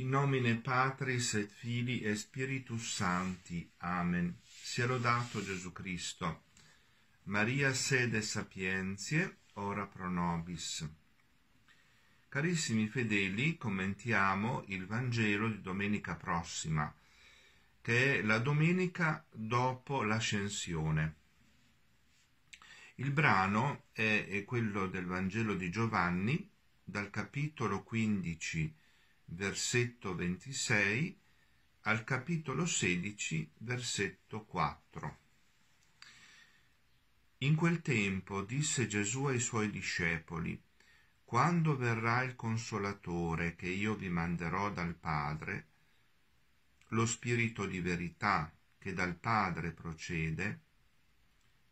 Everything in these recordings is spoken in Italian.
In nomine Patris et Fili e Spiritus Sancti. Amen. Sia lodato Gesù Cristo. Maria sede sapienzie, ora pro nobis. Carissimi fedeli, commentiamo il Vangelo di domenica prossima, che è la domenica dopo l'ascensione. Il brano è quello del Vangelo di Giovanni, dal capitolo 15 versetto 26, al capitolo 16, versetto 4. In quel tempo disse Gesù ai suoi discepoli, Quando verrà il consolatore che io vi manderò dal Padre, lo Spirito di verità che dal Padre procede,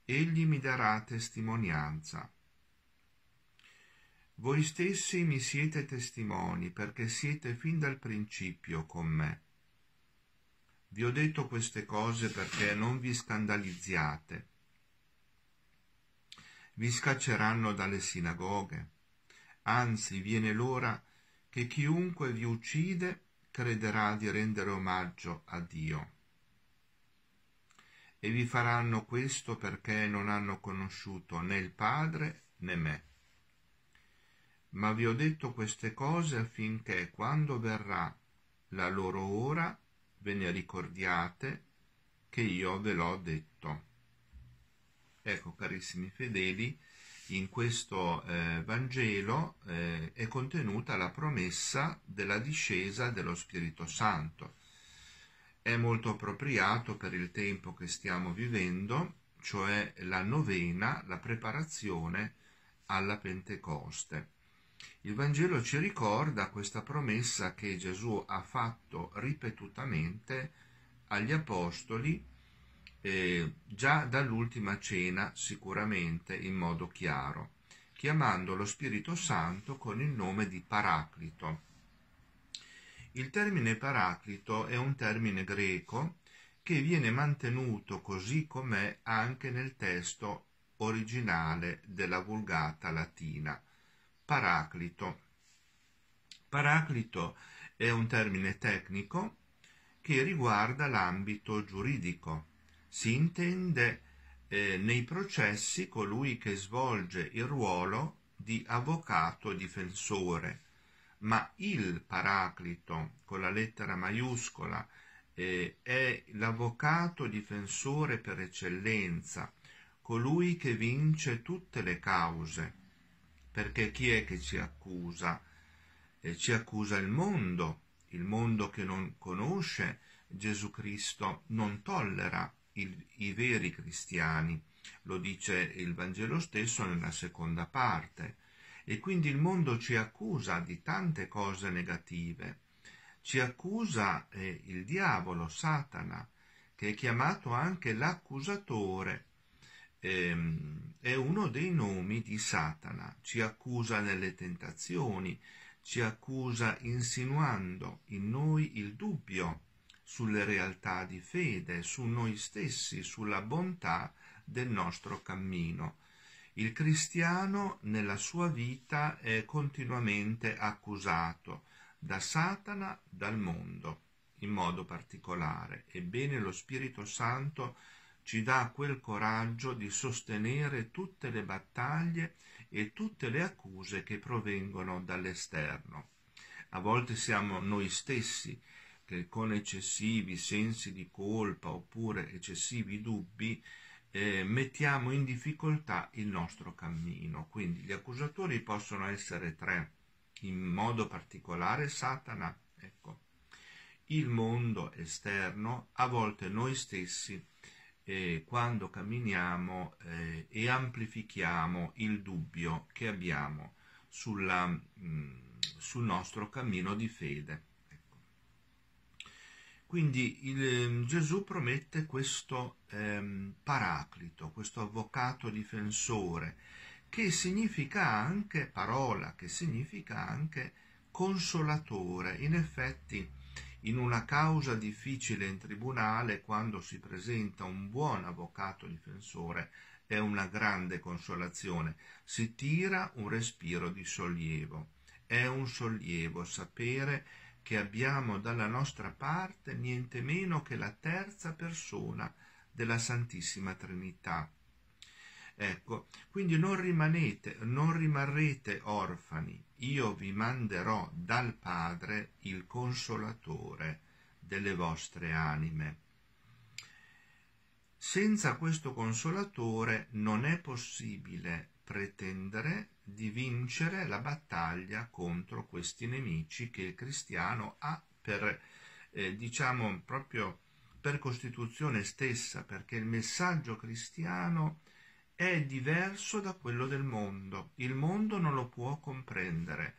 egli mi darà testimonianza voi stessi mi siete testimoni perché siete fin dal principio con me. Vi ho detto queste cose perché non vi scandalizziate. Vi scacceranno dalle sinagoghe. Anzi, viene l'ora che chiunque vi uccide crederà di rendere omaggio a Dio. E vi faranno questo perché non hanno conosciuto né il Padre né me ma vi ho detto queste cose affinché quando verrà la loro ora ve ne ricordiate che io ve l'ho detto. Ecco, carissimi fedeli, in questo eh, Vangelo eh, è contenuta la promessa della discesa dello Spirito Santo. È molto appropriato per il tempo che stiamo vivendo, cioè la novena, la preparazione alla Pentecoste. Il Vangelo ci ricorda questa promessa che Gesù ha fatto ripetutamente agli apostoli, eh, già dall'ultima cena sicuramente in modo chiaro, chiamando lo Spirito Santo con il nome di Paraclito. Il termine Paraclito è un termine greco che viene mantenuto così com'è anche nel testo originale della Vulgata latina Paraclito. Paraclito è un termine tecnico che riguarda l'ambito giuridico. Si intende eh, nei processi colui che svolge il ruolo di avvocato difensore, ma il paraclito con la lettera maiuscola eh, è l'avvocato difensore per eccellenza, colui che vince tutte le cause perché chi è che ci accusa? Eh, ci accusa il mondo, il mondo che non conosce Gesù Cristo, non tollera il, i veri cristiani, lo dice il Vangelo stesso nella seconda parte. E quindi il mondo ci accusa di tante cose negative. Ci accusa eh, il diavolo, Satana, che è chiamato anche l'accusatore, ehm, è uno dei nomi di Satana, ci accusa nelle tentazioni, ci accusa insinuando in noi il dubbio sulle realtà di fede, su noi stessi, sulla bontà del nostro cammino. Il cristiano nella sua vita è continuamente accusato da Satana, dal mondo, in modo particolare. Ebbene lo Spirito Santo ci dà quel coraggio di sostenere tutte le battaglie e tutte le accuse che provengono dall'esterno. A volte siamo noi stessi che con eccessivi sensi di colpa oppure eccessivi dubbi eh, mettiamo in difficoltà il nostro cammino. Quindi gli accusatori possono essere tre, in modo particolare Satana, ecco, il mondo esterno, a volte noi stessi eh, quando camminiamo eh, e amplifichiamo il dubbio che abbiamo sulla, mh, mm, sul nostro cammino di fede. Ecco. Quindi il, mm, Gesù promette questo ehm, paraclito, questo avvocato difensore, che significa anche parola, che significa anche consolatore. In effetti in una causa difficile in tribunale, quando si presenta un buon avvocato difensore, è una grande consolazione. Si tira un respiro di sollievo. È un sollievo sapere che abbiamo dalla nostra parte niente meno che la terza persona della Santissima Trinità, Ecco, quindi non rimanete, non rimarrete orfani, io vi manderò dal Padre il consolatore delle vostre anime. Senza questo consolatore non è possibile pretendere di vincere la battaglia contro questi nemici che il cristiano ha per, eh, diciamo, proprio per costituzione stessa, perché il messaggio cristiano è diverso da quello del mondo. Il mondo non lo può comprendere.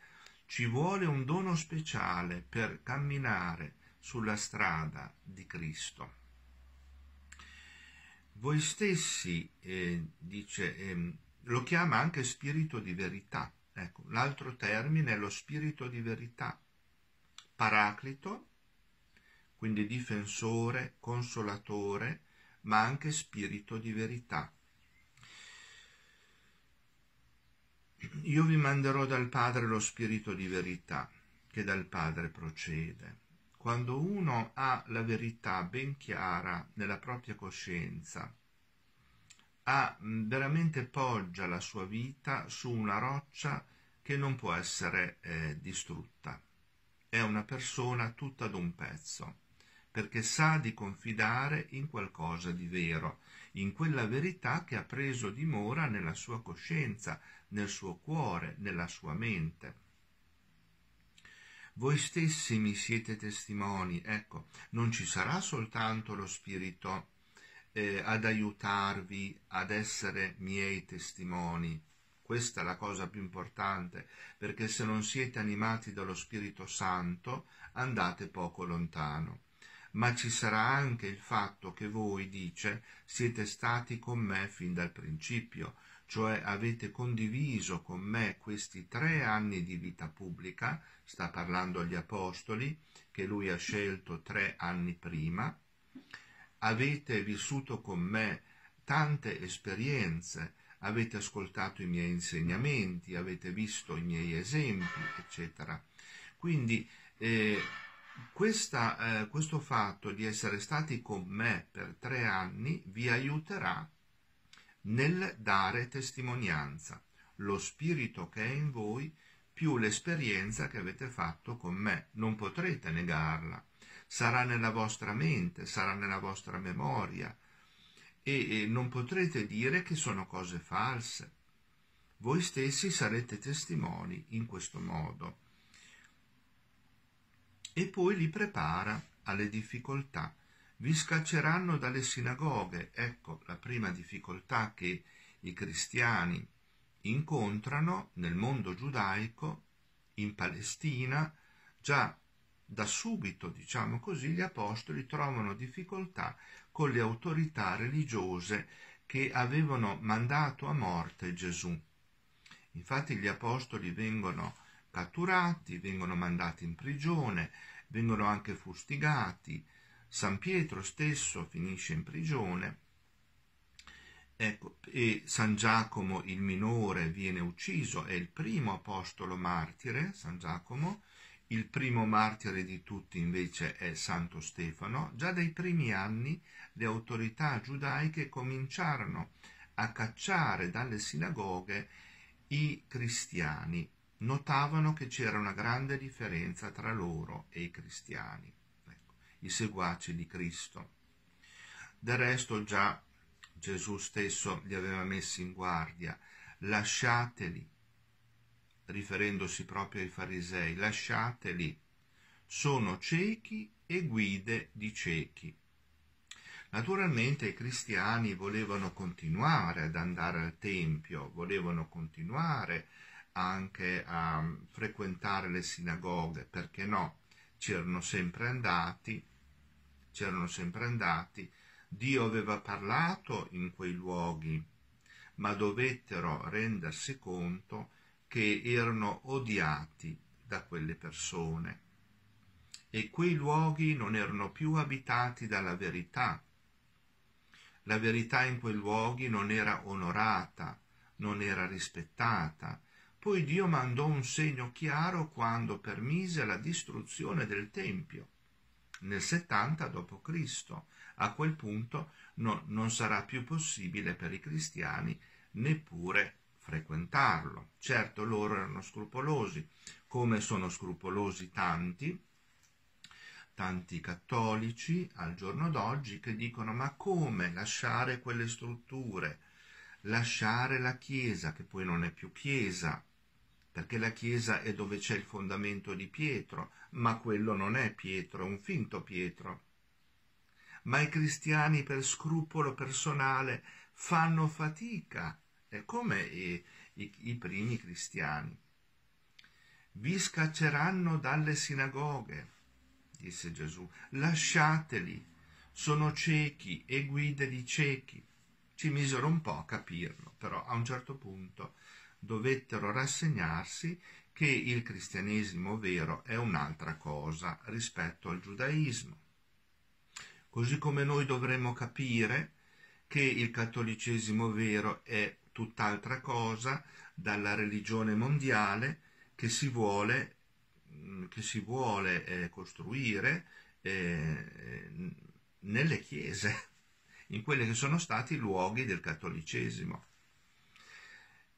Ci vuole un dono speciale per camminare sulla strada di Cristo. Voi stessi, eh, dice, eh, lo chiama anche spirito di verità. Ecco, l'altro termine è lo spirito di verità. Paraclito, quindi difensore, consolatore, ma anche spirito di verità Io vi manderò dal Padre lo Spirito di verità, che dal Padre procede. Quando uno ha la verità ben chiara nella propria coscienza, ha, veramente poggia la sua vita su una roccia che non può essere eh, distrutta. È una persona tutta ad un pezzo perché sa di confidare in qualcosa di vero, in quella verità che ha preso dimora nella sua coscienza, nel suo cuore, nella sua mente. Voi stessi mi siete testimoni, ecco, non ci sarà soltanto lo Spirito eh, ad aiutarvi ad essere miei testimoni, questa è la cosa più importante, perché se non siete animati dallo Spirito Santo andate poco lontano ma ci sarà anche il fatto che voi, dice, siete stati con me fin dal principio, cioè avete condiviso con me questi tre anni di vita pubblica, sta parlando agli apostoli, che lui ha scelto tre anni prima, avete vissuto con me tante esperienze, avete ascoltato i miei insegnamenti, avete visto i miei esempi, eccetera. Quindi eh, questa, eh, questo fatto di essere stati con me per tre anni vi aiuterà nel dare testimonianza, lo spirito che è in voi più l'esperienza che avete fatto con me. Non potrete negarla. Sarà nella vostra mente, sarà nella vostra memoria e, e non potrete dire che sono cose false. Voi stessi sarete testimoni in questo modo e poi li prepara alle difficoltà. Vi scacceranno dalle sinagoghe, ecco la prima difficoltà che i cristiani incontrano nel mondo giudaico, in Palestina, già da subito, diciamo così, gli apostoli trovano difficoltà con le autorità religiose che avevano mandato a morte Gesù. Infatti gli apostoli vengono catturati, vengono mandati in prigione, vengono anche fustigati. San Pietro stesso finisce in prigione. Ecco, e San Giacomo il minore viene ucciso, è il primo apostolo martire, San Giacomo, il primo martire di tutti invece è Santo Stefano. Già dai primi anni le autorità giudaiche cominciarono a cacciare dalle sinagoghe i cristiani notavano che c'era una grande differenza tra loro e i cristiani, ecco, i seguaci di Cristo. Del resto già Gesù stesso li aveva messi in guardia, lasciateli, riferendosi proprio ai farisei, lasciateli, sono ciechi e guide di ciechi. Naturalmente i cristiani volevano continuare ad andare al Tempio, volevano continuare anche a frequentare le sinagoghe, perché no? C'erano sempre andati, c'erano sempre andati, Dio aveva parlato in quei luoghi, ma dovettero rendersi conto che erano odiati da quelle persone. E quei luoghi non erano più abitati dalla verità. La verità in quei luoghi non era onorata, non era rispettata, poi Dio mandò un segno chiaro quando permise la distruzione del Tempio, nel 70 d.C. A quel punto no, non sarà più possibile per i cristiani neppure frequentarlo. Certo, loro erano scrupolosi, come sono scrupolosi tanti, tanti cattolici al giorno d'oggi che dicono ma come lasciare quelle strutture? lasciare la Chiesa, che poi non è più Chiesa, perché la Chiesa è dove c'è il fondamento di Pietro, ma quello non è Pietro, è un finto Pietro. Ma i cristiani per scrupolo personale fanno fatica, è come i, i, i primi cristiani. Vi scacceranno dalle sinagoghe, disse Gesù, lasciateli, sono ciechi e guide di ciechi. Ci misero un po' a capirlo, però a un certo punto dovettero rassegnarsi che il cristianesimo vero è un'altra cosa rispetto al giudaismo. Così come noi dovremmo capire che il cattolicesimo vero è tutt'altra cosa dalla religione mondiale che si vuole, mm, che si vuole eh, costruire eh, eh nelle chiese in quelli che sono stati i luoghi del cattolicesimo.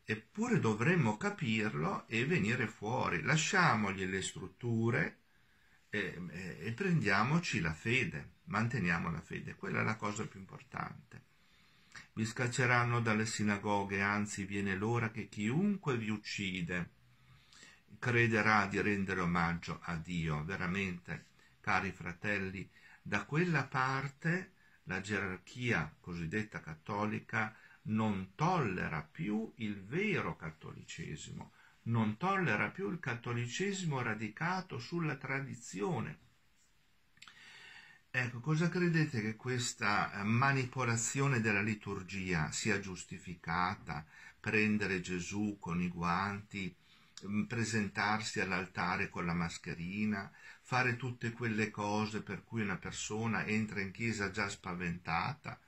Eppure dovremmo capirlo e venire fuori, lasciamogli le strutture e, e prendiamoci la fede, manteniamo la fede, quella è la cosa più importante. Vi scacceranno dalle sinagoghe, anzi viene l'ora che chiunque vi uccide crederà di rendere omaggio a Dio. Veramente, cari fratelli, da quella parte la gerarchia cosiddetta cattolica non tollera più il vero cattolicesimo, non tollera più il cattolicesimo radicato sulla tradizione. Ecco, cosa credete che questa eh, manipolazione della liturgia sia giustificata? Prendere Gesù con i guanti, mm, presentarsi all'altare con la mascherina, fare tutte quelle cose per cui una persona entra in chiesa già spaventata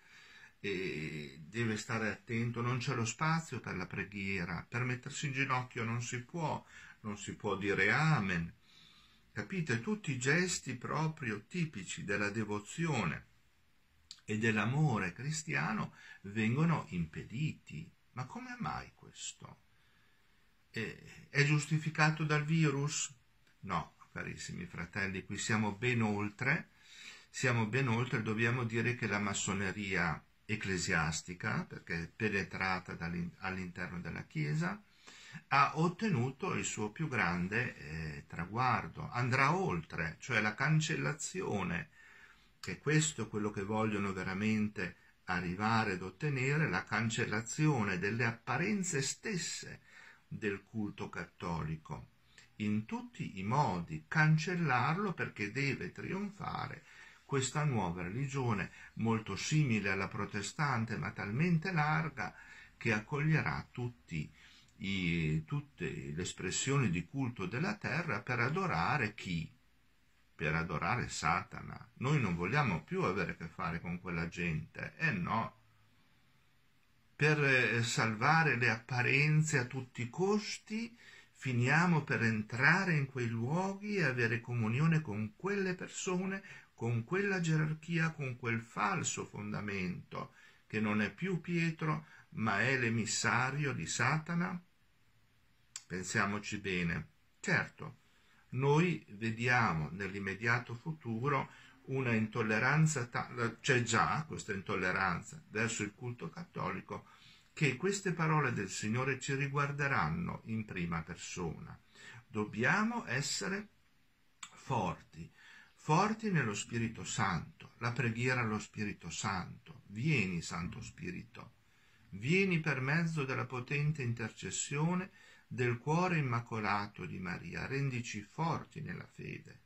e deve stare attento, non c'è lo spazio per la preghiera, per mettersi in ginocchio non si può, non si può dire amen. Capite? Tutti i gesti proprio tipici della devozione e dell'amore cristiano vengono impediti. Ma come mai questo? Eh, è giustificato dal virus? No, carissimi fratelli, qui siamo ben oltre, siamo ben oltre, dobbiamo dire che la massoneria ecclesiastica, perché è penetrata all'interno della Chiesa, ha ottenuto il suo più grande eh, traguardo, andrà oltre, cioè la cancellazione, che questo è quello che vogliono veramente arrivare ad ottenere, la cancellazione delle apparenze stesse del culto cattolico in tutti i modi cancellarlo perché deve trionfare questa nuova religione molto simile alla protestante ma talmente larga che accoglierà tutti i, tutte le espressioni di culto della terra per adorare chi? Per adorare Satana. Noi non vogliamo più avere a che fare con quella gente. Eh no. Per eh, salvare le apparenze a tutti i costi, finiamo per entrare in quei luoghi e avere comunione con quelle persone, con quella gerarchia, con quel falso fondamento, che non è più Pietro, ma è l'emissario di Satana? Pensiamoci bene. Certo, noi vediamo nell'immediato futuro una intolleranza, ta- c'è già questa intolleranza verso il culto cattolico, che queste parole del Signore ci riguarderanno in prima persona. Dobbiamo essere forti, forti nello Spirito Santo, la preghiera allo Spirito Santo. Vieni, Santo Spirito, vieni per mezzo della potente intercessione del cuore immacolato di Maria, rendici forti nella fede.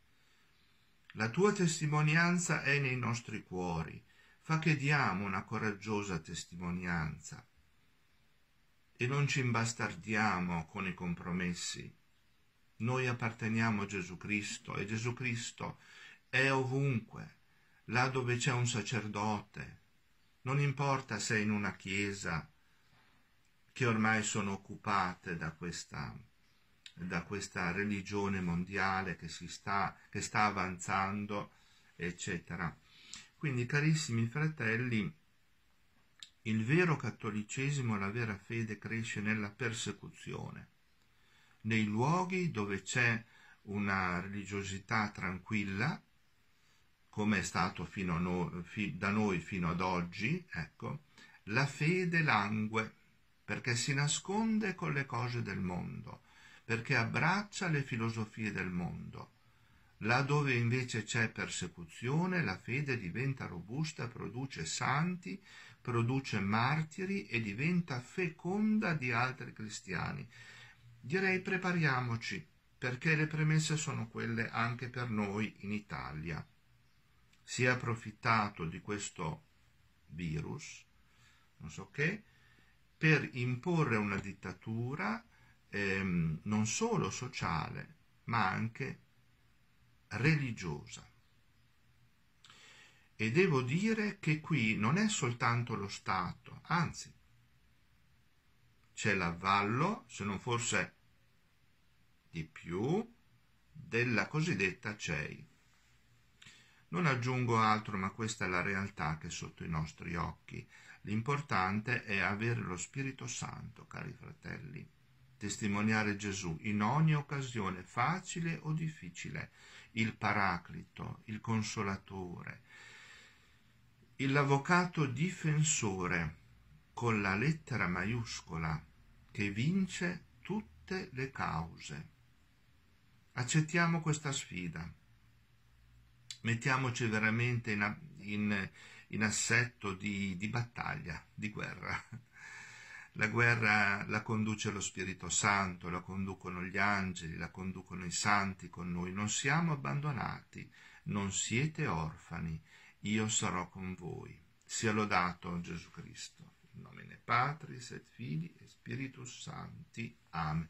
La tua testimonianza è nei nostri cuori, fa che diamo una coraggiosa testimonianza e non ci imbastardiamo con i compromessi. Noi apparteniamo a Gesù Cristo e Gesù Cristo è ovunque, là dove c'è un sacerdote. Non importa se è in una chiesa che ormai sono occupate da questa, da questa religione mondiale che, sta, che sta avanzando, eccetera. Quindi, carissimi fratelli, il vero cattolicesimo e la vera fede cresce nella persecuzione, nei luoghi dove c'è una religiosità tranquilla, come è stato no, fi, da noi fino ad oggi, ecco, la fede langue, perché si nasconde con le cose del mondo, perché abbraccia le filosofie del mondo, Laddove invece c'è persecuzione, la fede diventa robusta, produce santi, produce martiri e diventa feconda di altri cristiani. Direi prepariamoci, perché le premesse sono quelle anche per noi in Italia. Si è approfittato di questo virus, non so che, per imporre una dittatura ehm, non solo sociale, ma anche religiosa. E devo dire che qui non è soltanto lo Stato, anzi, c'è l'avvallo, se non forse di più, della cosiddetta CEI. Non aggiungo altro, ma questa è la realtà che è sotto i nostri occhi. L'importante è avere lo Spirito Santo, cari fratelli, testimoniare Gesù in ogni occasione, facile o difficile, il paraclito, il consolatore, l'avvocato difensore con la lettera maiuscola che vince tutte le cause. Accettiamo questa sfida. Mettiamoci veramente in, in, in assetto di, di battaglia, di guerra. La guerra la conduce lo Spirito Santo, la conducono gli angeli, la conducono i santi con noi. Non siamo abbandonati, non siete orfani, io sarò con voi. Sia lodato Gesù Cristo. In nomine Patris et Fili e Spiritus Santi. Amen.